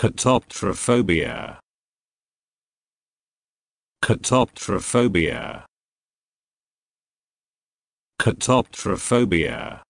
Catoptrophobia. Catoptrophobia. Catoptrophobia.